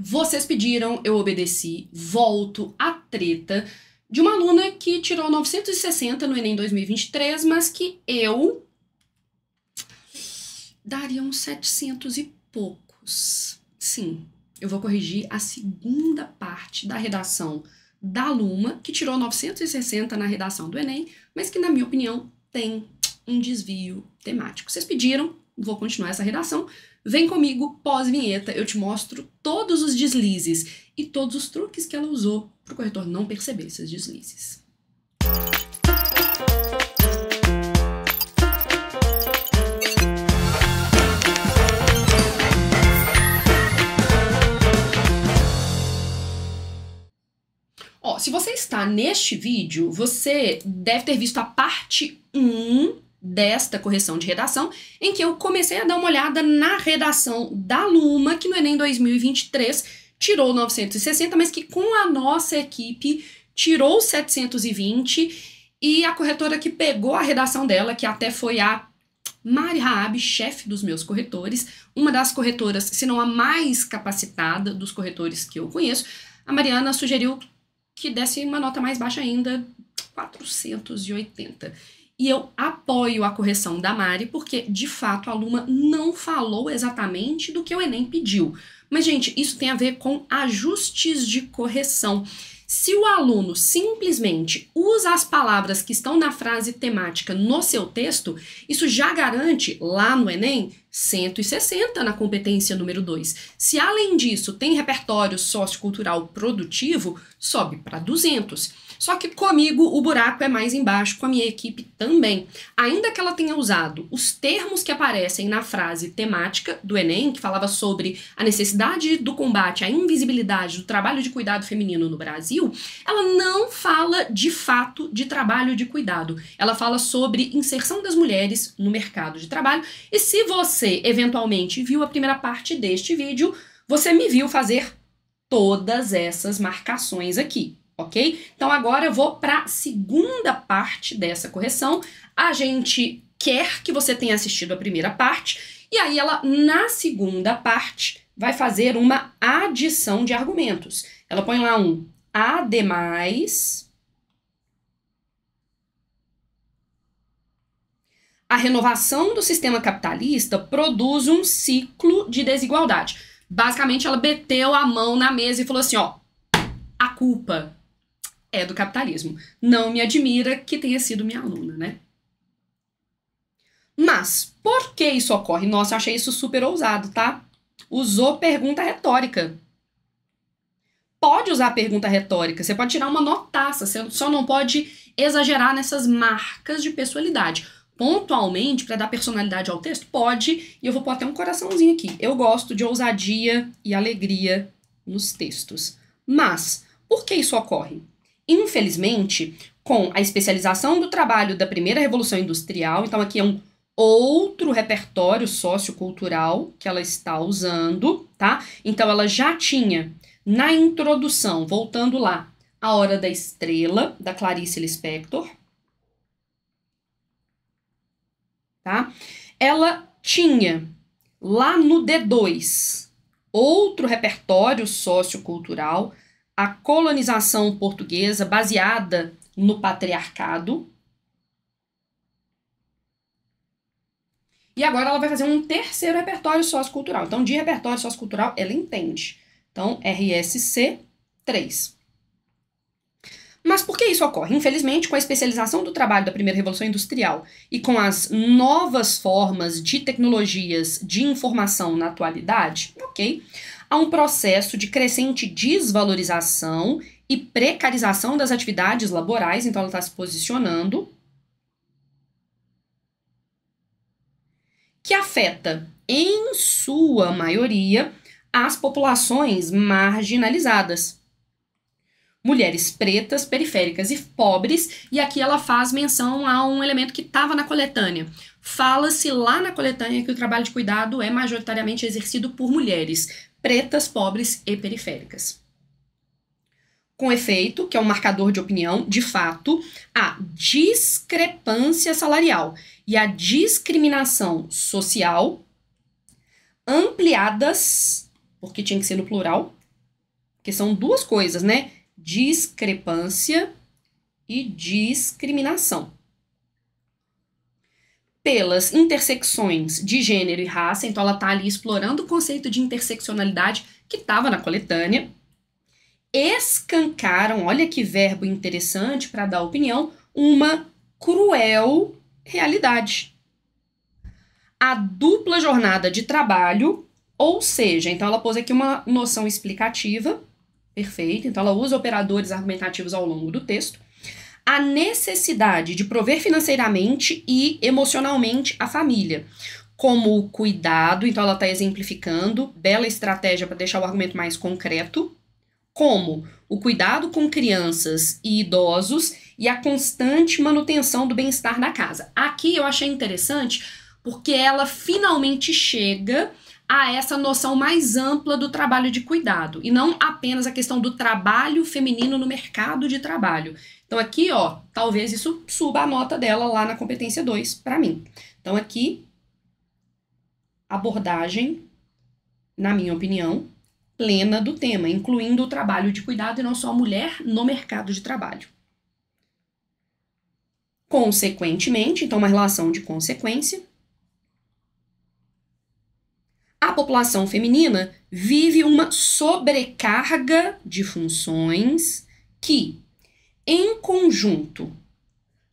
Vocês pediram, eu obedeci, volto à treta de uma aluna que tirou 960 no Enem 2023, mas que eu daria uns 700 e poucos. Sim, eu vou corrigir a segunda parte da redação da Luma, que tirou 960 na redação do Enem, mas que, na minha opinião, tem um desvio temático. Vocês pediram, vou continuar essa redação, Vem comigo pós-vinheta, eu te mostro todos os deslizes e todos os truques que ela usou para o corretor não perceber esses deslizes. Ó, se você está neste vídeo, você deve ter visto a parte 1 desta correção de redação, em que eu comecei a dar uma olhada na redação da Luma, que no Enem 2023 tirou 960, mas que com a nossa equipe tirou 720, e a corretora que pegou a redação dela, que até foi a Mari Raab, chefe dos meus corretores, uma das corretoras, se não a mais capacitada dos corretores que eu conheço, a Mariana sugeriu que desse uma nota mais baixa ainda, 480. E eu apoio a correção da Mari, porque de fato a Luma não falou exatamente do que o Enem pediu. Mas, gente, isso tem a ver com ajustes de correção. Se o aluno simplesmente usa as palavras que estão na frase temática no seu texto, isso já garante, lá no Enem, 160 na competência número 2. Se além disso tem repertório sociocultural produtivo, sobe para 200. Só que comigo o buraco é mais embaixo, com a minha equipe também. Ainda que ela tenha usado os termos que aparecem na frase temática do Enem, que falava sobre a necessidade do combate à invisibilidade do trabalho de cuidado feminino no Brasil, ela não fala de fato de trabalho de cuidado. Ela fala sobre inserção das mulheres no mercado de trabalho. E se você eventualmente viu a primeira parte deste vídeo, você me viu fazer todas essas marcações aqui ok? Então agora eu vou para a segunda parte dessa correção. A gente quer que você tenha assistido a primeira parte, e aí ela, na segunda parte, vai fazer uma adição de argumentos. Ela põe lá um ademais. A renovação do sistema capitalista produz um ciclo de desigualdade. Basicamente, ela bateu a mão na mesa e falou assim: ó, a culpa é do capitalismo. Não me admira que tenha sido minha aluna, né? Mas, por que isso ocorre? Nossa, eu achei isso super ousado, tá? Usou pergunta retórica. Pode usar pergunta retórica, você pode tirar uma notaça, você só não pode exagerar nessas marcas de personalidade. Pontualmente, para dar personalidade ao texto, pode, e eu vou pôr até um coraçãozinho aqui. Eu gosto de ousadia e alegria nos textos. Mas, por que isso ocorre? Infelizmente, com a especialização do trabalho da primeira revolução industrial, então aqui é um outro repertório sociocultural que ela está usando, tá? Então ela já tinha na introdução, voltando lá, A Hora da Estrela, da Clarice Lispector, tá? Ela tinha lá no D2 outro repertório sociocultural a colonização portuguesa baseada no patriarcado. E agora ela vai fazer um terceiro repertório sociocultural. Então, de repertório sociocultural, ela entende. Então, RSC 3. Mas por que isso ocorre? Infelizmente, com a especialização do trabalho da primeira revolução industrial e com as novas formas de tecnologias de informação na atualidade, ok, a um processo de crescente desvalorização e precarização das atividades laborais, então ela está se posicionando, que afeta, em sua maioria, as populações marginalizadas. Mulheres pretas, periféricas e pobres, e aqui ela faz menção a um elemento que estava na coletânea. Fala-se lá na coletânea que o trabalho de cuidado é majoritariamente exercido por mulheres, pretas, pobres e periféricas. Com efeito, que é um marcador de opinião, de fato, a discrepância salarial e a discriminação social ampliadas, porque tinha que ser no plural, que são duas coisas, né? Discrepância e discriminação pelas intersecções de gênero e raça, então ela está ali explorando o conceito de interseccionalidade que estava na coletânea. Escancaram, olha que verbo interessante para dar opinião, uma cruel realidade. A dupla jornada de trabalho, ou seja, então ela pôs aqui uma noção explicativa, perfeito, então ela usa operadores argumentativos ao longo do texto, a necessidade de prover financeiramente e emocionalmente a família, como cuidado, então ela está exemplificando, bela estratégia para deixar o argumento mais concreto, como o cuidado com crianças e idosos e a constante manutenção do bem-estar da casa. Aqui eu achei interessante porque ela finalmente chega a essa noção mais ampla do trabalho de cuidado e não apenas a questão do trabalho feminino no mercado de trabalho. Então aqui, ó, talvez isso suba a nota dela lá na competência 2 para mim. Então aqui, abordagem, na minha opinião, plena do tema, incluindo o trabalho de cuidado e não só a mulher no mercado de trabalho. Consequentemente, então uma relação de consequência, a população feminina vive uma sobrecarga de funções que em conjunto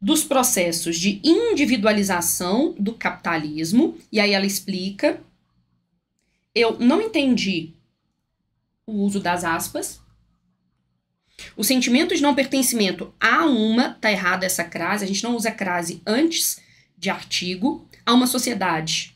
dos processos de individualização do capitalismo, e aí ela explica. Eu não entendi o uso das aspas. O sentimento de não pertencimento a uma, tá errada essa crase, a gente não usa crase antes de artigo, a uma sociedade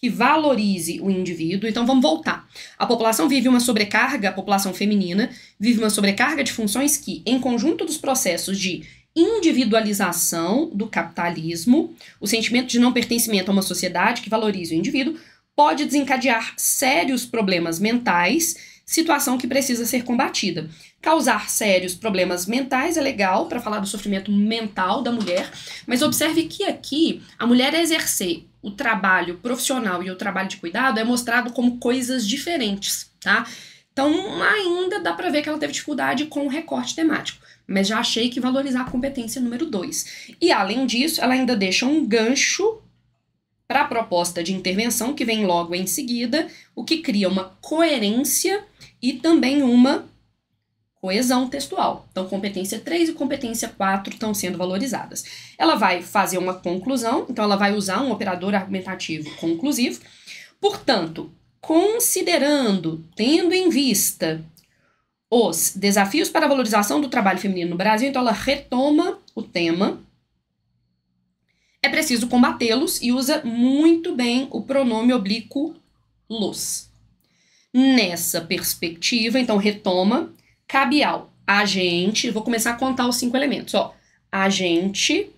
que valorize o indivíduo. Então vamos voltar. A população vive uma sobrecarga, a população feminina vive uma sobrecarga de funções que, em conjunto dos processos de individualização do capitalismo, o sentimento de não pertencimento a uma sociedade que valorize o indivíduo, pode desencadear sérios problemas mentais, situação que precisa ser combatida. Causar sérios problemas mentais é legal para falar do sofrimento mental da mulher, mas observe que aqui a mulher é exercer o trabalho profissional e o trabalho de cuidado é mostrado como coisas diferentes, tá? Então, ainda dá para ver que ela teve dificuldade com o recorte temático, mas já achei que valorizar a competência número 2. E além disso, ela ainda deixa um gancho para a proposta de intervenção que vem logo em seguida, o que cria uma coerência e também uma coesão textual. Então, competência 3 e competência 4 estão sendo valorizadas. Ela vai fazer uma conclusão, então ela vai usar um operador argumentativo conclusivo. Portanto, considerando, tendo em vista os desafios para a valorização do trabalho feminino no Brasil, então ela retoma o tema. É preciso combatê-los e usa muito bem o pronome oblíquo los. Nessa perspectiva, então retoma Cabe ao agente, vou começar a contar os cinco elementos, ó. Agente,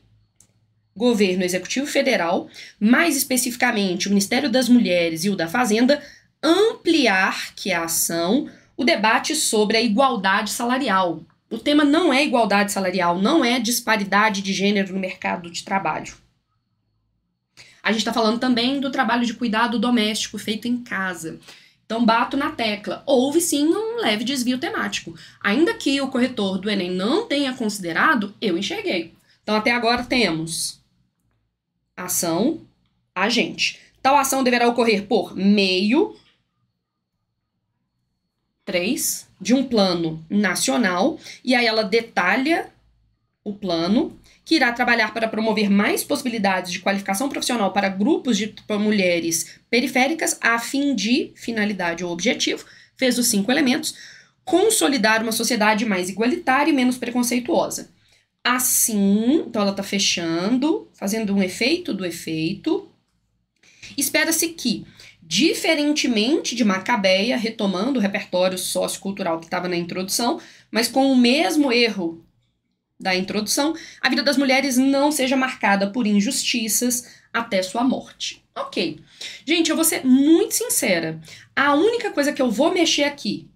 governo executivo federal, mais especificamente o Ministério das Mulheres e o da Fazenda, ampliar, que é a ação, o debate sobre a igualdade salarial. O tema não é igualdade salarial, não é disparidade de gênero no mercado de trabalho. A gente está falando também do trabalho de cuidado doméstico feito em casa. Então bato na tecla. Houve sim um leve desvio temático. Ainda que o corretor do Enem não tenha considerado, eu enxerguei. Então até agora temos ação, agente. Tal ação deverá ocorrer por meio 3 de um plano nacional e aí ela detalha o plano que irá trabalhar para promover mais possibilidades de qualificação profissional para grupos de mulheres periféricas a fim de finalidade ou objetivo, fez os cinco elementos, consolidar uma sociedade mais igualitária e menos preconceituosa. Assim, então ela está fechando, fazendo um efeito do efeito. Espera-se que, diferentemente de Macabeia, retomando o repertório sociocultural que estava na introdução, mas com o mesmo erro da introdução, a vida das mulheres não seja marcada por injustiças até sua morte. Ok. Gente, eu vou ser muito sincera. A única coisa que eu vou mexer aqui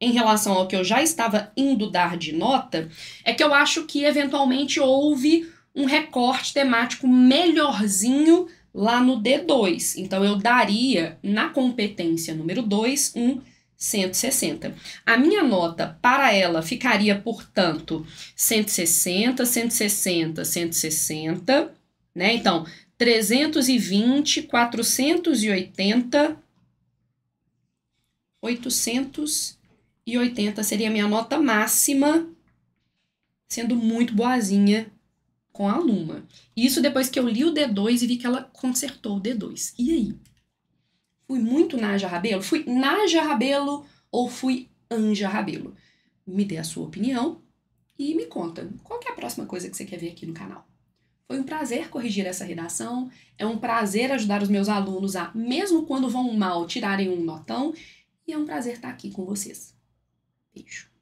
em relação ao que eu já estava indo dar de nota é que eu acho que eventualmente houve um recorte temático melhorzinho lá no D2. Então eu daria na competência número 2 um 160. A minha nota para ela ficaria, portanto, 160, 160, 160, né? Então, 320, 480, 880 seria a minha nota máxima, sendo muito boazinha com a aluna. Isso depois que eu li o D2 e vi que ela consertou o D2. E aí? Fui muito Naja Rabelo? Fui Naja Rabelo ou fui Anja Rabelo? Me dê a sua opinião e me conta qual é a próxima coisa que você quer ver aqui no canal. Foi um prazer corrigir essa redação, é um prazer ajudar os meus alunos a, mesmo quando vão mal, tirarem um notão, e é um prazer estar aqui com vocês. Beijo.